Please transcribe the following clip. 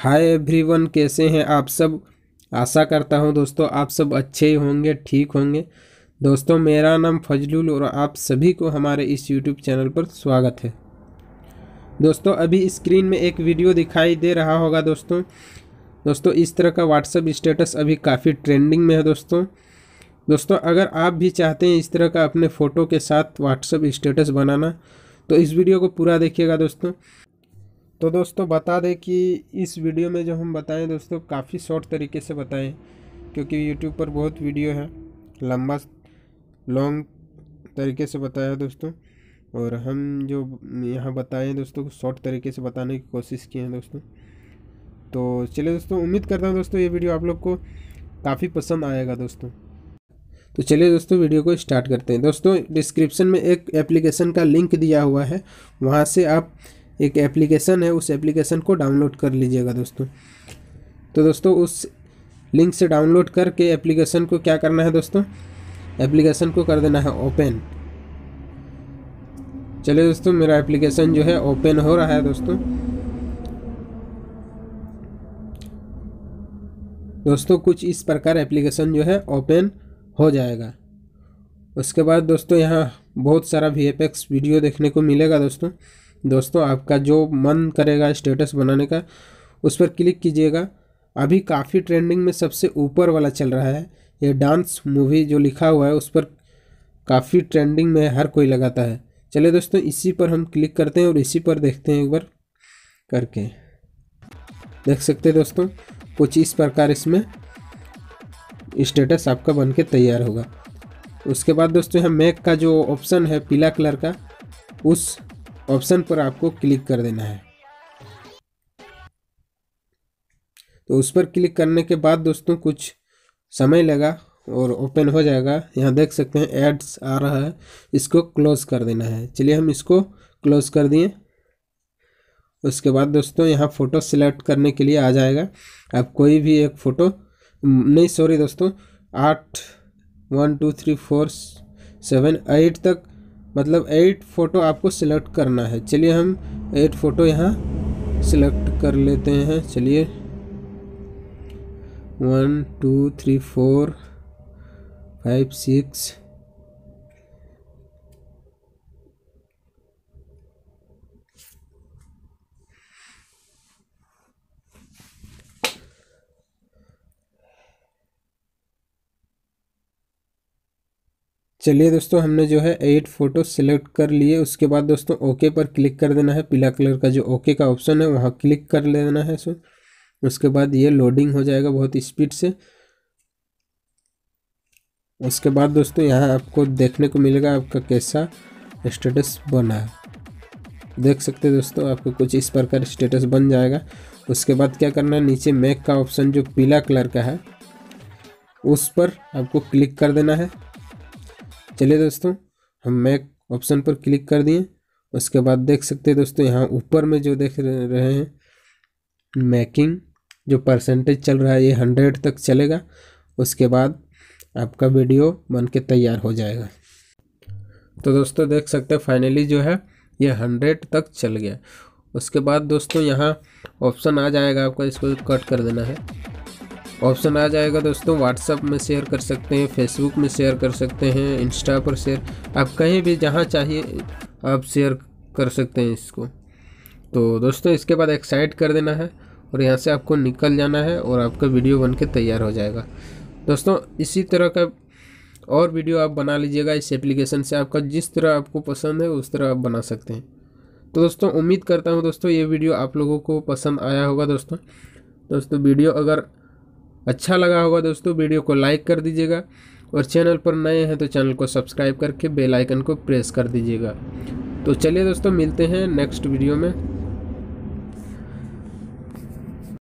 hi everyone कैसे हैं आप सब आशा करता हूं दोस्तों आप सब अच्छे ही होंगे ठीक होंगे दोस्तों मेरा नाम फजलुल और आप सभी को हमारे इस यूट्यूब चैनल पर स्वागत है दोस्तों अभी स्क्रीन में एक वीडियो दिखाई दे रहा होगा दोस्तों दोस्तों इस तरह का व्हाट्सअप स्टेटस अभी काफ़ी ट्रेंडिंग में है दोस्तों दोस्तों अगर आप भी चाहते हैं इस तरह का अपने फ़ोटो के साथ व्हाट्सअप स्टेटस बनाना तो इस वीडियो को पूरा देखिएगा दोस्तों तो दोस्तों बता दें कि इस वीडियो में जो हम बताएं दोस्तों काफ़ी शॉर्ट तरीके से बताएं क्योंकि यूट्यूब पर बहुत वीडियो है लंबा लॉन्ग तरीके से बताया दोस्तों और हम जो यहाँ बताएं दोस्तों शॉर्ट तरीके से बताने की कोशिश की है दोस्तों तो चलिए दोस्तों उम्मीद करता हूँ दोस्तों ये वीडियो आप लोग को काफ़ी पसंद आएगा दोस्तों तो चलिए दोस्तों वीडियो को स्टार्ट करते हैं दोस्तों डिस्क्रिप्शन में एक एप्लीकेशन का लिंक दिया हुआ है वहाँ से आप एक एप्लीकेशन है उस एप्लीकेशन को डाउनलोड कर लीजिएगा दोस्तों तो दोस्तों उस लिंक से डाउनलोड करके एप्लीकेशन को क्या करना है दोस्तों एप्लीकेशन को कर देना है ओपन चलिए दोस्तों मेरा एप्लीकेशन जो है ओपन हो रहा है दोस्तों दोस्तों कुछ इस प्रकार एप्लीकेशन जो है ओपन हो जाएगा उसके बाद दोस्तों यहाँ बहुत सारा वी वीडियो देखने को मिलेगा दोस्तों दोस्तों आपका जो मन करेगा स्टेटस बनाने का उस पर क्लिक कीजिएगा अभी काफ़ी ट्रेंडिंग में सबसे ऊपर वाला चल रहा है ये डांस मूवी जो लिखा हुआ है उस पर काफ़ी ट्रेंडिंग में हर कोई लगाता है चलिए दोस्तों इसी पर हम क्लिक करते हैं और इसी पर देखते हैं एक बार करके देख सकते हैं दोस्तों कुछ इस प्रकार इसमें स्टेटस आपका बन के तैयार होगा उसके बाद दोस्तों यहाँ मैक का जो ऑप्शन है पीला कलर का उस ऑप्शन पर आपको क्लिक कर देना है तो उस पर क्लिक करने के बाद दोस्तों कुछ समय लगा और ओपन हो जाएगा यहाँ देख सकते हैं एड्स आ रहा है इसको क्लोज कर देना है चलिए हम इसको क्लोज कर दिए उसके बाद दोस्तों यहाँ फ़ोटो सिलेक्ट करने के लिए आ जाएगा आप कोई भी एक फ़ोटो नहीं सॉरी दोस्तों आठ one two three four seven eight तक मतलब एट फ़ोटो आपको सिलेक्ट करना है चलिए हम एट फ़ोटो यहाँ सिलेक्ट कर लेते हैं चलिए one two three four five six चलिए दोस्तों हमने जो है एट फोटो सिलेक्ट कर लिए उसके बाद दोस्तों ओके पर क्लिक कर देना है पीला कलर का जो ओके का ऑप्शन है वहाँ क्लिक कर लेना है सो उसके बाद ये लोडिंग हो जाएगा बहुत स्पीड से उसके बाद दोस्तों यहाँ आपको देखने को मिलेगा आपका कैसा स्टेटस बना है देख सकते दोस्तों आपको कुछ इस प्रकार स्टेटस बन जाएगा उसके बाद क्या करना है नीचे मैक का ऑप्शन जो पीला कलर का है उस पर आपको क्लिक कर देना है चलिए दोस्तों हम मैक ऑप्शन पर क्लिक कर दिए उसके बाद देख सकते हैं दोस्तों यहाँ ऊपर में जो देख रहे हैं मैकिंग जो परसेंटेज चल रहा है ये हंड्रेड तक चलेगा उसके बाद आपका वीडियो बन के तैयार हो जाएगा तो दोस्तों देख सकते हैं फाइनली जो है ये हंड्रेड तक चल गया उसके बाद दोस्तों यहाँ ऑप्शन आ जाएगा आपका इसको कट कर देना है ऑप्शन आ जाएगा दोस्तों व्हाट्सअप में शेयर कर सकते हैं फेसबुक में शेयर कर सकते हैं इंस्टा पर शेयर आप कहीं भी जहाँ चाहिए आप शेयर कर सकते हैं इसको तो दोस्तों इसके बाद एक्साइट कर देना है और यहाँ से आपको निकल जाना है और आपका वीडियो बन के तैयार हो जाएगा दोस्तों इसी तरह का और वीडियो आप बना लीजिएगा इस एप्लीकेशन से आपका जिस तरह आपको पसंद है उस तरह आप बना सकते हैं तो दोस्तों उम्मीद करता हूँ दोस्तों ये वीडियो आप लोगों को पसंद आया होगा दोस्तों दोस्तों वीडियो अगर अच्छा लगा होगा दोस्तों वीडियो को लाइक कर दीजिएगा और चैनल पर नए हैं तो चैनल को सब्सक्राइब करके बेल आइकन को प्रेस कर दीजिएगा तो चलिए दोस्तों मिलते हैं नेक्स्ट वीडियो में